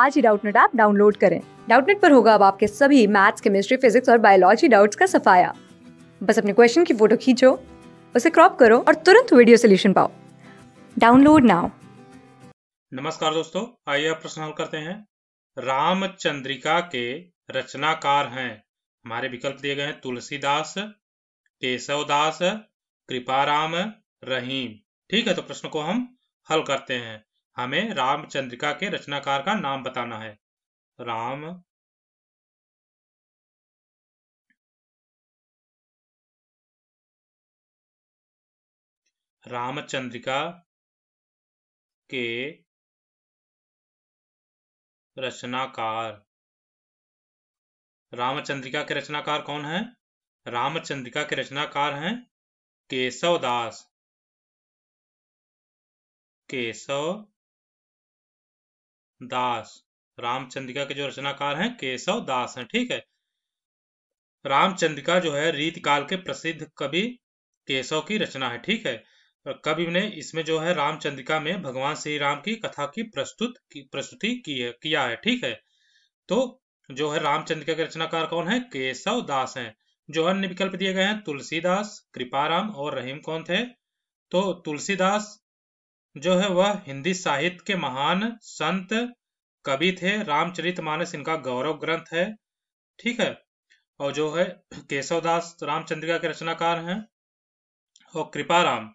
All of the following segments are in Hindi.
आज ही डाउटनेट ऐप डाउनलोड करें डाउटनेट पर होगा अब आपके सभी मैथ्स केमिस्ट्री फिजिक्स और बायोलॉजी डाउट्स का सफाया बस अपने क्वेश्चन की फोटो खींचो उसे क्रॉप करो और तुरंत वीडियो सोल्यूशन पाओ डाउनलोड नाउ नमस्कार दोस्तों आइए आप प्रश्न हल करते हैं रामचंद्रिका के रचनाकार हैं हमारे विकल्प दिए गए हैं तुलसीदास केशवदास कृपाराम रहीम ठीक है तो प्रश्न को हम हल करते हैं हमें रामचंद्रिका के रचनाकार का नाम बताना है राम रामचंद्रिका के रचनाकार रामचंद्रिका के रचनाकार कौन है रामचंद्रिका के रचनाकार हैं केशव दास केशव दास रामचंद्रिका के जो रचनाकार हैं केशव दास हैं ठीक है रामचंद्रिका जो है रीत काल के प्रसिद्ध कवि केशव की रचना है ठीक है कवि ने इसमें जो है रामचंद्रिका में भगवान श्री राम की कथा की प्रस्तुत की प्रस्तुति की है किया है ठीक है तो जो है रामचंद्रिका के रचनाकार कौन है केशव दास है जो अन्य विकल्प दिए गए हैं तुलसीदास कृपाराम और रहीम कौन थे तो तुलसीदास जो है वह हिंदी साहित्य के महान संत कवि थे रामचरितमानस इनका गौरव ग्रंथ है ठीक है और जो है केशवदास रामचंद्रिका के रचनाकार हैं और कृपाराम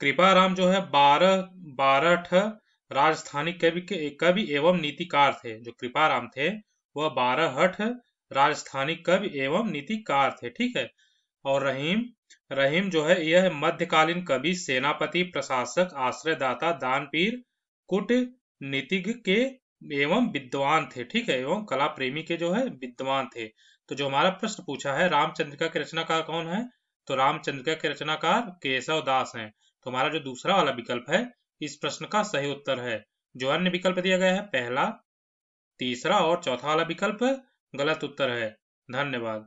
कृपाराम जो है बारह बारह राजस्थानी कवि के कवि एवं नीतिकार थे जो कृपाराम थे वह बारह हठ राजस्थानी कवि एवं नीतिकार थे ठीक है और रहीम रहीम जो है यह मध्यकालीन कवि सेनापति प्रशासक आश्रयदाता दानपीर कुट नीतिज्ञ के एवं विद्वान थे ठीक है एवं कला प्रेमी के जो है विद्वान थे तो जो हमारा प्रश्न पूछा है रामचंद्रिका के रचनाकार कौन है तो रामचंद्रिका के रचनाकार केशव दास है तो हमारा जो दूसरा वाला विकल्प है इस प्रश्न का सही उत्तर है जो अन्य विकल्प दिया गया है पहला तीसरा और चौथा वाला विकल्प गलत उत्तर है धन्यवाद